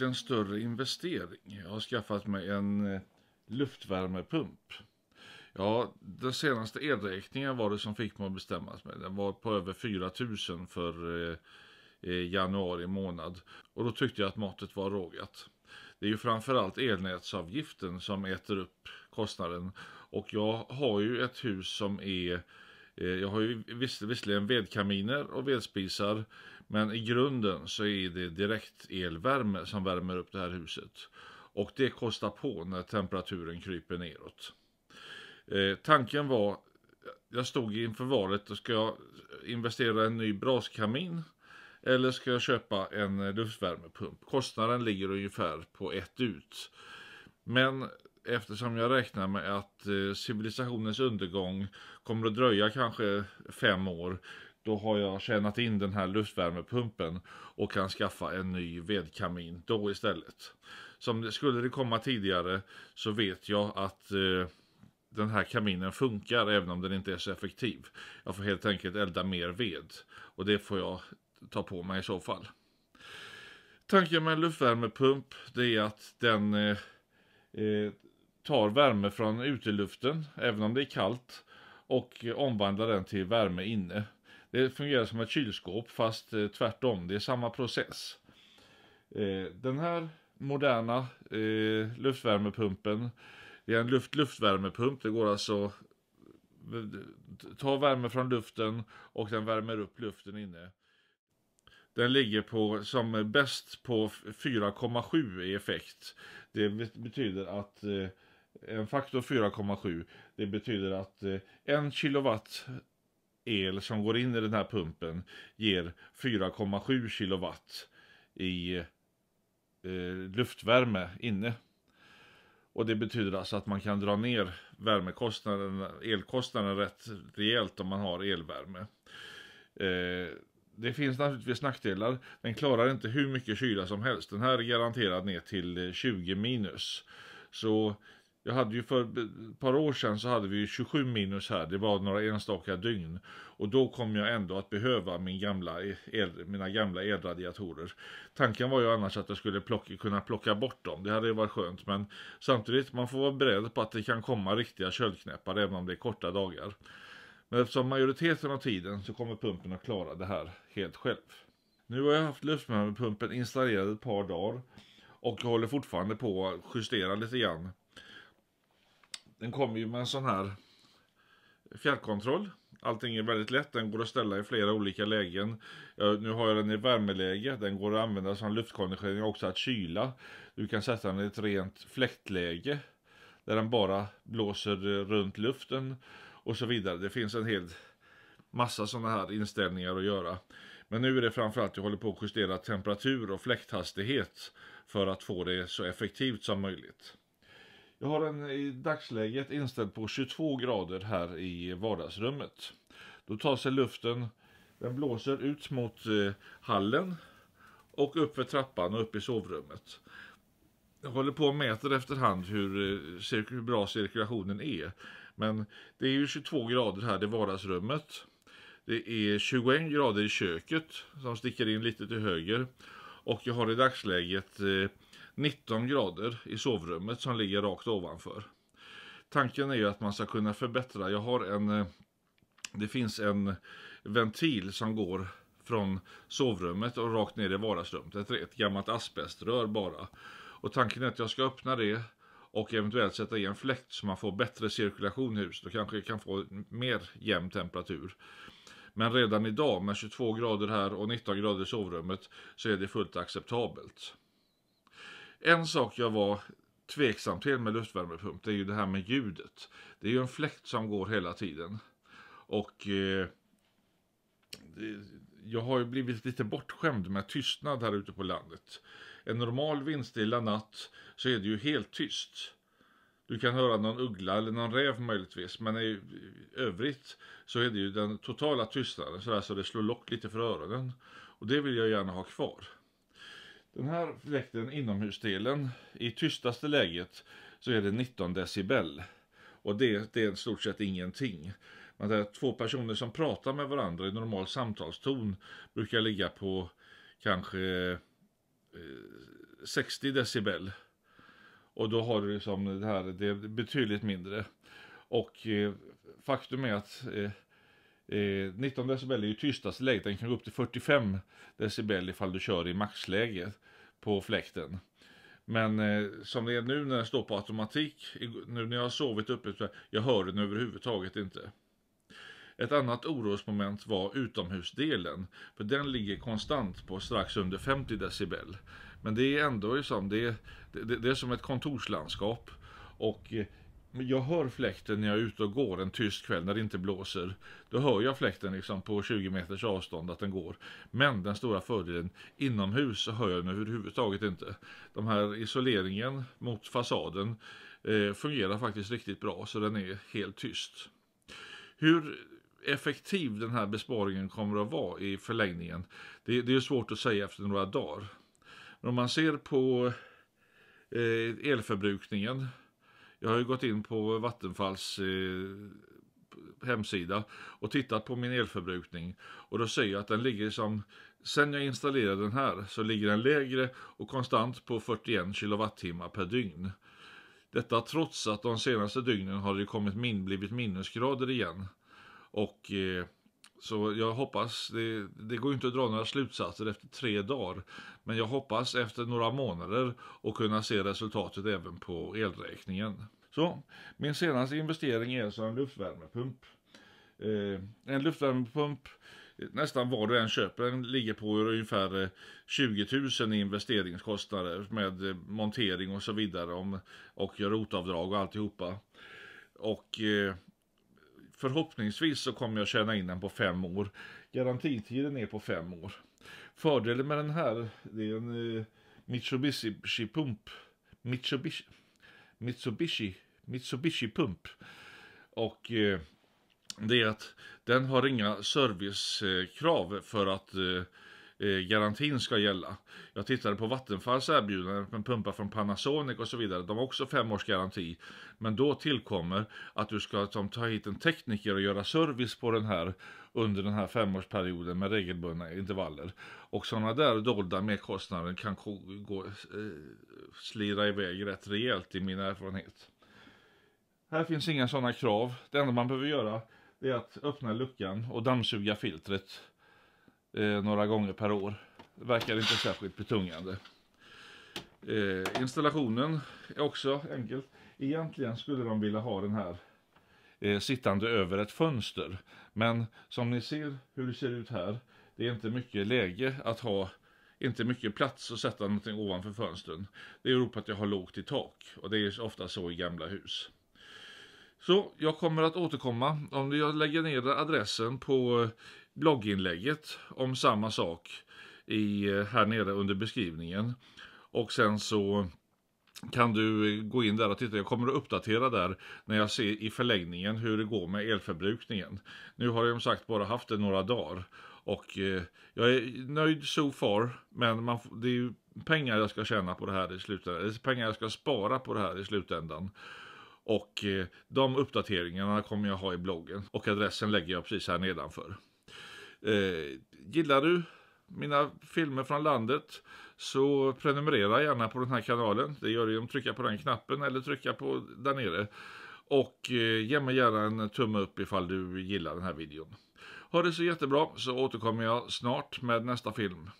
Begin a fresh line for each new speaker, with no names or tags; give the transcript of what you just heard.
gjort en större investering. Jag har skaffat mig en eh, luftvärmepump. Ja, den senaste elräkningen var det som fick mig att bestämma mig. Den var på över 4000 för eh, eh, januari månad. Och då tyckte jag att måttet var rågat. Det är ju framförallt elnätsavgiften som äter upp kostnaden. Och jag har ju ett hus som är eh, jag har ju visserligen vedkaminer och vedspisar men i grunden så är det direkt elvärme som värmer upp det här huset. Och det kostar på när temperaturen kryper neråt. Eh, tanken var, jag stod inför valet, ska jag investera i en ny braskamin? Eller ska jag köpa en luftvärmepump? Kostnaden ligger ungefär på ett ut. Men eftersom jag räknar med att eh, civilisationens undergång kommer att dröja kanske fem år då har jag tjänat in den här luftvärmepumpen och kan skaffa en ny vedkamin då istället. Som det, skulle det komma tidigare så vet jag att eh, den här kaminen funkar även om den inte är så effektiv. Jag får helt enkelt elda mer ved och det får jag ta på mig i så fall. Tanken med en luftvärmepump det är att den eh, eh tar värme från uteluften, även om det är kallt, och omvandlar den till värme inne. Det fungerar som ett kylskåp fast eh, tvärtom, det är samma process. Eh, den här moderna eh, luftvärmepumpen, det är en luft-luftvärmepump, det går alltså ta värme från luften och den värmer upp luften inne. Den ligger på, som bäst på 4,7 i effekt. Det betyder att en faktor 4,7 det betyder att en kilowatt el som går in i den här pumpen ger 4,7 kW i eh, luftvärme inne. Och det betyder alltså att man kan dra ner värmekostnaden, elkostnaden rätt rejält om man har elvärme. Eh, det finns naturligtvis nackdelar. Den klarar inte hur mycket kyla som helst. Den här är garanterad ner till 20 eh, minus. Så jag hade ju för ett par år sedan så hade vi 27 minus här, det var några enstaka dygn. Och då kom jag ändå att behöva min gamla el, mina gamla elradiatorer. Tanken var ju annars att jag skulle plocka, kunna plocka bort dem, det hade ju varit skönt. Men samtidigt, man får vara beredd på att det kan komma riktiga köldknäppar även om det är korta dagar. Men eftersom majoriteten av tiden så kommer pumpen att klara det här helt själv. Nu har jag haft luftvärmepumpen installerad ett par dagar och jag håller fortfarande på att justera lite grann den kommer ju med en sån här fjärrkontroll. Allting är väldigt lätt, den går att ställa i flera olika lägen. nu har jag den i värmeläge, den går att använda som luftkonditionering också att kyla. Du kan sätta den i ett rent fläktläge där den bara blåser runt luften och så vidare. Det finns en hel massa sådana här inställningar att göra. Men nu är det framförallt jag håller på att justera temperatur och fläkthastighet för att få det så effektivt som möjligt. Jag har den i dagsläget inställd på 22 grader här i vardagsrummet. Då tar sig luften, den blåser ut mot eh, hallen och upp för trappan och upp i sovrummet. Jag håller på och mäter efterhand hur, eh, hur bra cirkulationen är. Men det är ju 22 grader här i vardagsrummet. Det är 21 grader i köket som sticker in lite till höger. Och jag har i dagsläget eh, 19 grader i sovrummet som ligger rakt ovanför. Tanken är ju att man ska kunna förbättra. Jag har en, eh, det finns en ventil som går från sovrummet och rakt ner i vardagsrummet. Ett, ett gammalt asbeströr bara. Och tanken är att jag ska öppna det och eventuellt sätta i en fläkt så man får bättre cirkulation i huset och kanske kan få mer jämn temperatur. Men redan idag med 22 grader här och 19 grader i sovrummet så är det fullt acceptabelt. En sak jag var tveksam till med luftvärmepump det är ju det här med ljudet. Det är ju en fläkt som går hela tiden. Och eh, det, jag har ju blivit lite bortskämd med tystnad här ute på landet. En normal vindstilla natt så är det ju helt tyst. Du kan höra någon uggla eller någon räv möjligtvis, men i övrigt så är det ju den totala tystnaden sådär så det slår lock lite för öronen. Och det vill jag gärna ha kvar. Den här fläkten, inomhusdelen, i tystaste läget så är det 19 decibel. Och det, det är i stort sett ingenting. Men det två personer som pratar med varandra i normal samtalston brukar ligga på kanske eh, 60 decibel. Och då har du liksom det här, det är betydligt mindre. Och eh, faktum är att eh, Eh, 19 decibel är ju tystaste läget, den kan gå upp till 45 decibel ifall du kör i maxläge på fläkten. Men eh, som det är nu när den står på automatik, nu när jag har sovit uppe, jag hör den överhuvudtaget inte. Ett annat orosmoment var utomhusdelen, för den ligger konstant på strax under 50 decibel. Men det är ändå liksom, det, det, det är som ett kontorslandskap. Och eh, jag hör fläkten när jag är ute och går en tyst kväll när det inte blåser. Då hör jag fläkten liksom på 20 meters avstånd att den går. Men den stora fördelen, inomhus så hör jag den överhuvudtaget inte. De här isoleringen mot fasaden eh, fungerar faktiskt riktigt bra så den är helt tyst. Hur effektiv den här besparingen kommer att vara i förlängningen, det, det är svårt att säga efter några dagar. Men om man ser på eh, elförbrukningen jag har ju gått in på Vattenfalls eh, hemsida och tittat på min elförbrukning och då ser jag att den ligger som sen jag installerade den här så ligger den lägre och konstant på 41 kilowattimmar per dygn. Detta trots att de senaste dygnen har det kommit min, blivit minusgrader igen och eh, så jag hoppas, det, det går ju inte att dra några slutsatser efter tre dagar, men jag hoppas efter några månader att kunna se resultatet även på elräkningen. Så, min senaste investering är alltså en luftvärmepump. Eh, en luftvärmepump, nästan var du än köper, den ligger på ungefär 20 eh, 000 i investeringskostnader med eh, montering och så vidare om, och rotavdrag och alltihopa. Och eh, förhoppningsvis så kommer jag tjäna in den på fem år. Garantitiden är på fem år. Fördelen med den här, det är en eh, Mitsubishi pump. Mitsubishi, Mitsubishi, Mitsubishi pump. Och eh, det är att den har inga servicekrav för att eh, eh, garantin ska gälla. Jag tittade på Vattenfalls erbjudande med pumpar från Panasonic och så vidare. De har också fem års garanti. Men då tillkommer att du ska de, liksom ta hit en tekniker och göra service på den här under den här femårsperioden med regelbundna intervaller. Och sådana där dolda merkostnader kan gå, eh, slira iväg rätt rejält i min erfarenhet. Här finns inga sådana krav. Det enda man behöver göra är att öppna luckan och dammsuga filtret eh, några gånger per år. Det verkar inte särskilt betungande. Eh, installationen är också enkel. Egentligen skulle de vilja ha den här eh, sittande över ett fönster. Men som ni ser hur det ser ut här, det är inte mycket läge att ha inte mycket plats att sätta någonting ovanför fönstren. Det beror på att jag har lågt i tak och det är ofta så i gamla hus. Så jag kommer att återkomma. Om jag lägger ner adressen på blogginlägget om samma sak i, eh, här nere under beskrivningen. Och sen så kan du eh, gå in där och titta. Jag kommer att uppdatera där när jag ser i förlängningen hur det går med elförbrukningen. Nu har jag som sagt bara haft det några dagar och eh, jag är nöjd so far, men man, det är ju pengar jag ska tjäna på det här i slutändan. Det är pengar jag ska spara på det här i slutändan. Och de uppdateringarna kommer jag ha i bloggen och adressen lägger jag precis här nedanför. Eh, gillar du mina filmer från landet så prenumerera gärna på den här kanalen. Det gör du genom att trycka på den knappen eller trycka på där nere. Och eh, ge mig gärna en tumme upp ifall du gillar den här videon. Ha det så jättebra så återkommer jag snart med nästa film.